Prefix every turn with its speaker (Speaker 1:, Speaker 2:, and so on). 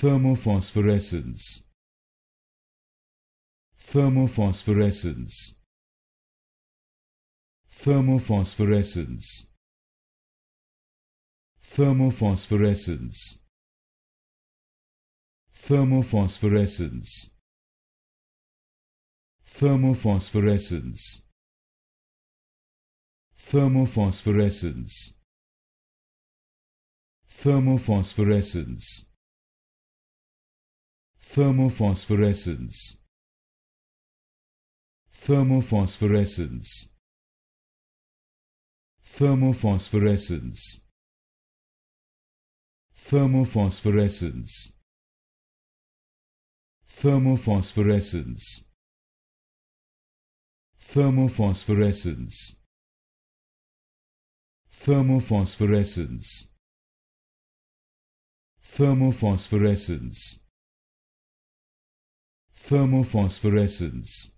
Speaker 1: thermophosphorescence thermophosphorescence thermophosphorescence thermophosphorescence thermophosphorescence thermophosphorescence thermophosphorescence thermophosphorescence thermophosphorescence thermophosphorescence thermophosphorescence thermophosphorescence thermophosphorescence thermophosphorescence thermophosphorescence thermophosphorescence thermophosphorescence